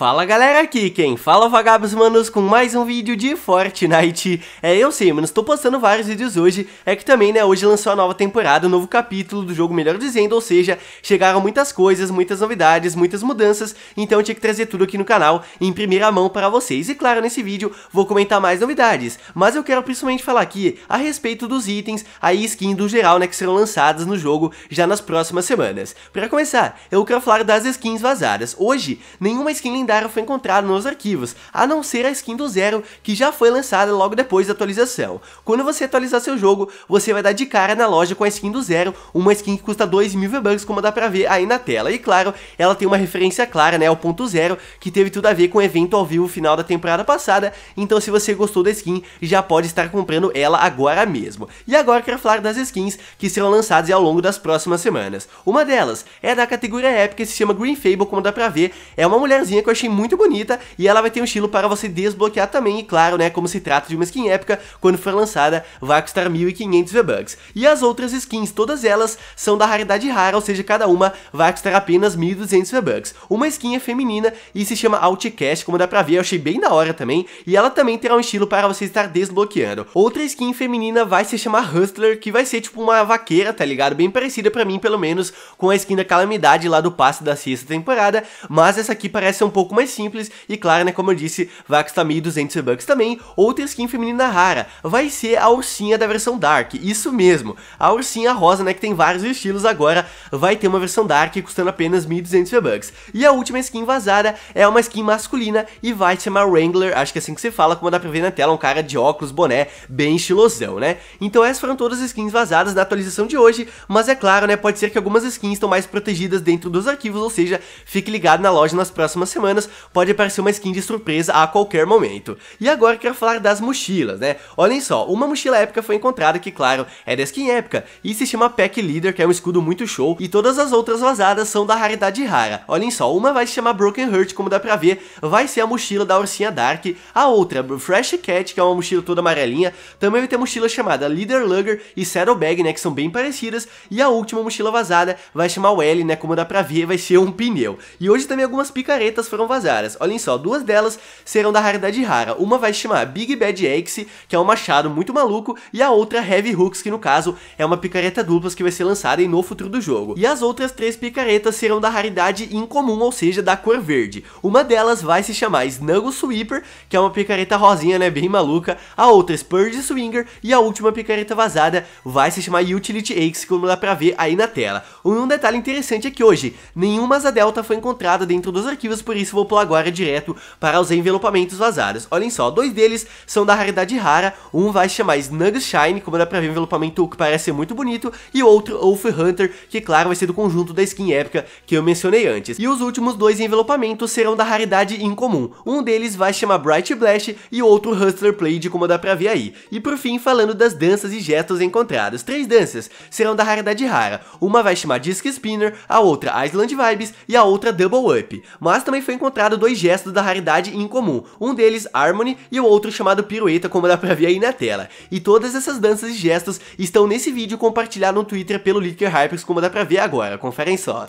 Fala galera, aqui quem fala é vagabos manos com mais um vídeo de Fortnite É, eu sei, mano, estou postando vários vídeos hoje É que também, né, hoje lançou a nova temporada, um novo capítulo do jogo, melhor dizendo Ou seja, chegaram muitas coisas, muitas novidades, muitas mudanças Então eu tinha que trazer tudo aqui no canal em primeira mão para vocês E claro, nesse vídeo vou comentar mais novidades Mas eu quero principalmente falar aqui a respeito dos itens, a skin do geral, né, que serão lançadas no jogo já nas próximas semanas Para começar, eu quero falar das skins vazadas Hoje, nenhuma skin lendária lendário foi encontrado nos arquivos, a não ser a skin do Zero, que já foi lançada logo depois da atualização. Quando você atualizar seu jogo, você vai dar de cara na loja com a skin do Zero, uma skin que custa 2 mil V-Bucks, como dá pra ver aí na tela. E claro, ela tem uma referência clara, né, ao ponto zero, que teve tudo a ver com o evento ao vivo final da temporada passada, então se você gostou da skin, já pode estar comprando ela agora mesmo. E agora quero falar das skins que serão lançadas ao longo das próximas semanas. Uma delas é da categoria épica e se chama Green Fable, como dá pra ver, é uma mulherzinha com a achei muito bonita e ela vai ter um estilo para você desbloquear também, e claro, né, como se trata de uma skin épica, quando for lançada vai custar 1500 V-Bucks. E as outras skins, todas elas, são da raridade rara, ou seja, cada uma vai custar apenas 1200 V-Bucks. Uma skin é feminina e se chama Outcast, como dá pra ver, eu achei bem da hora também, e ela também terá um estilo para você estar desbloqueando. Outra skin feminina vai se chamar Hustler, que vai ser tipo uma vaqueira, tá ligado? Bem parecida pra mim, pelo menos, com a skin da Calamidade lá do passe da sexta temporada, mas essa aqui parece um pouco pouco mais simples, e claro, né, como eu disse, vai tá custar 1.200 bucks também. Outra skin feminina rara vai ser a ursinha da versão Dark, isso mesmo. A ursinha rosa, né, que tem vários estilos agora, vai ter uma versão Dark custando apenas 1.200 bucks E a última skin vazada é uma skin masculina e vai se chamar Wrangler, acho que é assim que se fala, como dá pra ver na tela, um cara de óculos, boné, bem estilosão, né? Então essas foram todas as skins vazadas na atualização de hoje, mas é claro, né, pode ser que algumas skins estão mais protegidas dentro dos arquivos, ou seja, fique ligado na loja nas próximas semanas semanas, pode aparecer uma skin de surpresa a qualquer momento. E agora quero falar das mochilas, né? Olhem só, uma mochila épica foi encontrada que, claro, é da skin épica, e se chama Pack Leader, que é um escudo muito show, e todas as outras vazadas são da raridade rara. Olhem só, uma vai se chamar Broken Heart, como dá pra ver, vai ser a mochila da Ursinha Dark, a outra, Fresh Cat, que é uma mochila toda amarelinha, também vai ter mochila chamada Leader Lugger e Saddlebag, né, que são bem parecidas, e a última mochila vazada vai chamar o L, né, como dá pra ver, vai ser um pneu. E hoje também algumas picaretas foram foram vazadas. Olhem só, duas delas serão da raridade rara. Uma vai se chamar Big Bad Axe, que é um machado muito maluco, e a outra Heavy Hooks, que no caso é uma picareta duplas que vai ser lançada em no futuro do jogo. E as outras três picaretas serão da raridade incomum, ou seja, da cor verde. Uma delas vai se chamar Snuggle Sweeper, que é uma picareta rosinha, né, bem maluca. A outra Spurge Swinger e a última picareta vazada vai se chamar Utility Axe, como dá pra ver aí na tela. Um detalhe interessante é que hoje, nenhuma asa delta foi encontrada dentro dos arquivos, por isso isso vou pular agora direto para os envelopamentos vazados. Olhem só, dois deles são da raridade rara, um vai chamar Snug Shine, como dá pra ver o envelopamento que parece ser muito bonito, e outro Wolf Hunter, que claro vai ser do conjunto da skin épica que eu mencionei antes. E os últimos dois envelopamentos serão da raridade incomum, um deles vai chamar Bright Blast e o outro Hustler Plague, como dá pra ver aí. E por fim, falando das danças e gestos encontrados, três danças serão da raridade rara, uma vai chamar Disc Spinner, a outra Island Vibes e a outra Double Up, mas também foi encontrado dois gestos da raridade em comum, um deles Harmony e o outro chamado Pirueta, como dá pra ver aí na tela. E todas essas danças e gestos estão nesse vídeo compartilhado no Twitter pelo Licker Hypers, como dá pra ver agora, conferem só.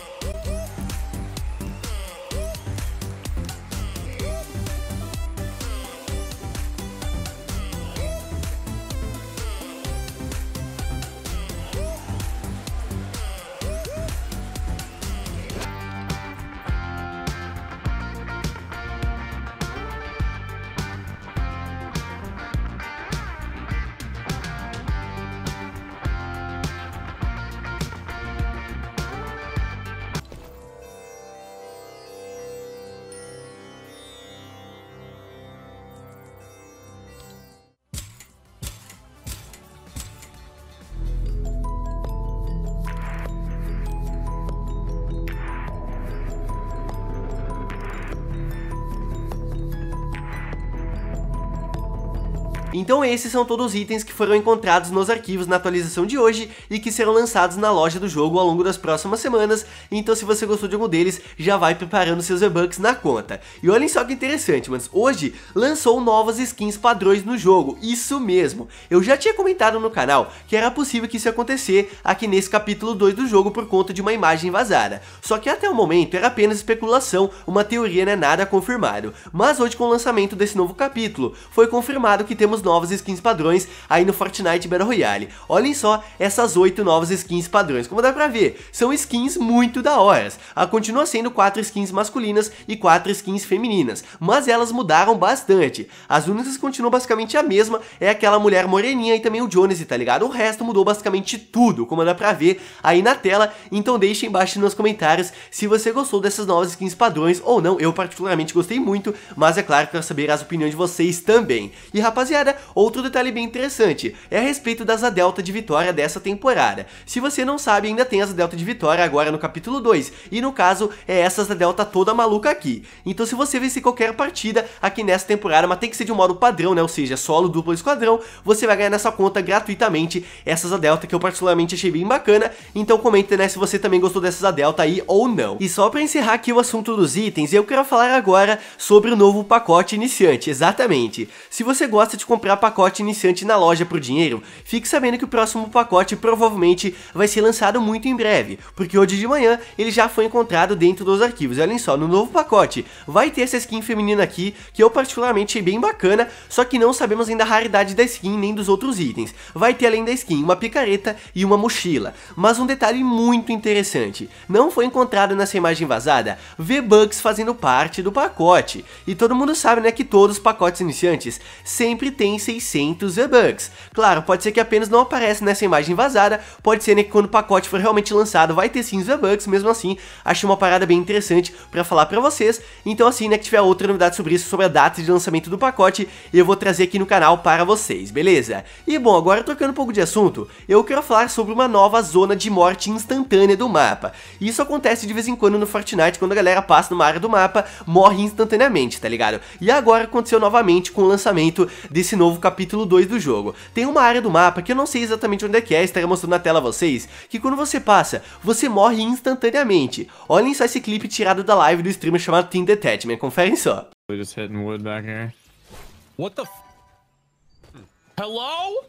Então esses são todos os itens que foram encontrados nos arquivos na atualização de hoje e que serão lançados na loja do jogo ao longo das próximas semanas, então se você gostou de algum deles, já vai preparando seus V-Bucks na conta. E olhem só que interessante, mas hoje lançou novas skins padrões no jogo, isso mesmo. Eu já tinha comentado no canal que era possível que isso acontecer aqui nesse capítulo 2 do jogo por conta de uma imagem vazada, só que até o momento era apenas especulação, uma teoria não é nada confirmado. Mas hoje com o lançamento desse novo capítulo, foi confirmado que temos novas skins padrões aí no Fortnite Battle Royale. Olhem só essas 8 novas skins padrões, como dá pra ver, são skins muito da hora. Ah, continua sendo 4 skins masculinas e 4 skins femininas, mas elas mudaram bastante. As únicas que continuam basicamente a mesma é aquela mulher moreninha e também o Jones, tá ligado? O resto mudou basicamente tudo, como dá pra ver aí na tela, então deixe embaixo nos comentários se você gostou dessas novas skins padrões ou não, eu particularmente gostei muito, mas é claro que quero saber as opiniões de vocês também. E rapaziada, temporada, outro detalhe bem interessante é a respeito das asa delta de vitória dessa temporada. Se você não sabe, ainda tem as delta de vitória agora no capítulo 2, e no caso é essas asa delta toda maluca aqui. Então se você vencer qualquer partida aqui nessa temporada, mas tem que ser de um modo padrão, né, ou seja, solo, duplo esquadrão, você vai ganhar nessa conta gratuitamente essas asa delta que eu particularmente achei bem bacana, então comenta né, se você também gostou dessas asa delta aí ou não. E só para encerrar aqui o assunto dos itens, eu quero falar agora sobre o novo pacote iniciante, exatamente. Se você gosta de comprar comprar pacote iniciante na loja por dinheiro, fique sabendo que o próximo pacote provavelmente vai ser lançado muito em breve, porque hoje de manhã ele já foi encontrado dentro dos arquivos. Olhem só, no novo pacote vai ter essa skin feminina aqui, que eu particularmente achei bem bacana, só que não sabemos ainda a raridade da skin nem dos outros itens. Vai ter além da skin uma picareta e uma mochila, mas um detalhe muito interessante, não foi encontrado nessa imagem vazada V-Bucks fazendo parte do pacote, e todo mundo sabe né, que todos os pacotes iniciantes sempre têm tem 600 V-Bucks. Claro, pode ser que apenas não aparece nessa imagem vazada, pode ser né, que quando o pacote for realmente lançado vai ter sim V-Bucks, mesmo assim, achei uma parada bem interessante para falar para vocês. Então assim, né, que tiver outra novidade sobre isso, sobre a data de lançamento do pacote, eu vou trazer aqui no canal para vocês, beleza? E bom, agora trocando um pouco de assunto, eu quero falar sobre uma nova zona de morte instantânea do mapa. Isso acontece de vez em quando no Fortnite, quando a galera passa numa área do mapa, morre instantaneamente, tá ligado? E agora aconteceu novamente com o lançamento desse novo novo capítulo 2 do jogo. Tem uma área do mapa que eu não sei exatamente onde é que é, estarei mostrando na tela a vocês, que quando você passa, você morre instantaneamente. Olhem só esse clipe tirado da live do streamer chamado Team Detachment, conferem só. We're just hitting wood back here. What the Hello?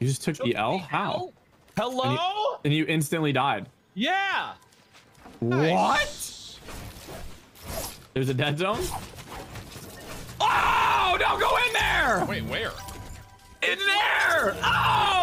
You just took, took the L? The How? Hello? And you, and you, instantly died. Yeah. What? There's a dead zone? Wait, where? In there! Oh!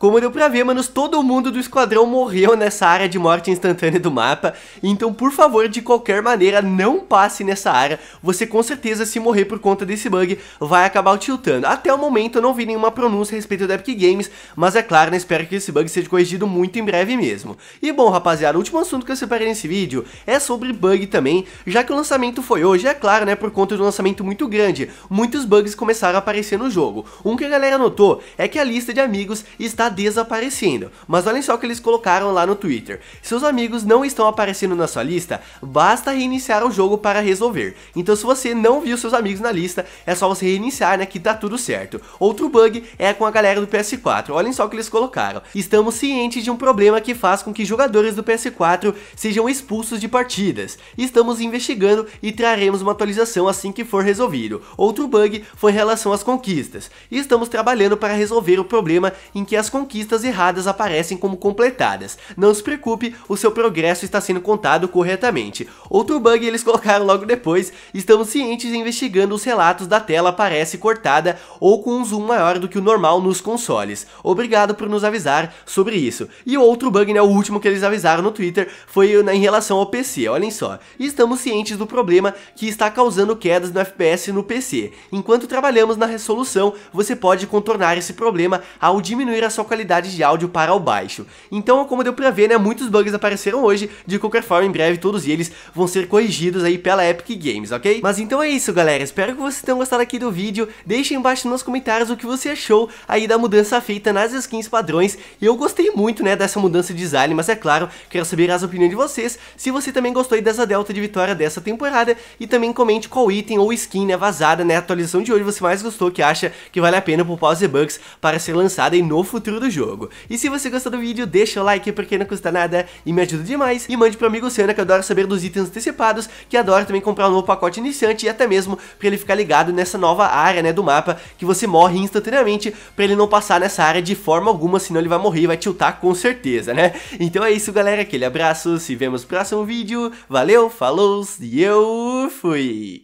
Como deu pra ver, manos, todo mundo do esquadrão morreu nessa área de morte instantânea do mapa, então por favor, de qualquer maneira, não passe nessa área, você com certeza se morrer por conta desse bug, vai acabar tiltando. Até o momento eu não vi nenhuma pronúncia a respeito da Epic Games, mas é claro, né, espero que esse bug seja corrigido muito em breve mesmo. E bom, rapaziada, o último assunto que eu separei nesse vídeo é sobre bug também, já que o lançamento foi hoje, é claro, né, por conta do lançamento muito grande, muitos bugs começaram a aparecer no jogo. Um que a galera notou é que a lista de amigos está desaparecendo. Mas olhem só o que eles colocaram lá no Twitter. Seus amigos não estão aparecendo na sua lista, basta reiniciar o jogo para resolver. Então se você não viu seus amigos na lista, é só você reiniciar, né, que tá tudo certo. Outro bug é com a galera do PS4, olhem só o que eles colocaram. Estamos cientes de um problema que faz com que jogadores do PS4 sejam expulsos de partidas. Estamos investigando e traremos uma atualização assim que for resolvido. Outro bug foi em relação às conquistas. Estamos trabalhando para resolver o problema em que as conquistas conquistas erradas aparecem como completadas. Não se preocupe, o seu progresso está sendo contado corretamente. Outro bug eles colocaram logo depois, estamos cientes investigando os relatos da tela aparece cortada ou com um zoom maior do que o normal nos consoles. Obrigado por nos avisar sobre isso. E outro bug, né, o último que eles avisaram no Twitter foi em relação ao PC, olhem só. Estamos cientes do problema que está causando quedas no FPS no PC. Enquanto trabalhamos na resolução, você pode contornar esse problema ao diminuir a sua qualidade de áudio para o baixo. Então, como deu pra ver, né, muitos bugs apareceram hoje, de qualquer forma, em breve todos eles vão ser corrigidos aí pela Epic Games, ok? Mas então é isso, galera, espero que vocês tenham gostado aqui do vídeo, deixem embaixo nos comentários o que você achou aí da mudança feita nas skins padrões, e eu gostei muito, né, dessa mudança de design, mas é claro, quero saber as opiniões de vocês, se você também gostou aí dessa delta de vitória dessa temporada, e também comente qual item ou skin, né, vazada, né, atualização de hoje você mais gostou, que acha que vale a pena poupar os e-bugs para ser lançada aí no futuro do jogo. E se você gostou do vídeo, deixa o like porque não custa nada e me ajuda demais. E mande pro amigo Senna né, que adora saber dos itens antecipados, que adora também comprar um novo pacote iniciante e até mesmo pra ele ficar ligado nessa nova área, né, do mapa, que você morre instantaneamente pra ele não passar nessa área de forma alguma, senão ele vai morrer e vai tiltar com certeza, né? Então é isso, galera, aquele abraço, se vemos no próximo vídeo, valeu, falou e eu fui!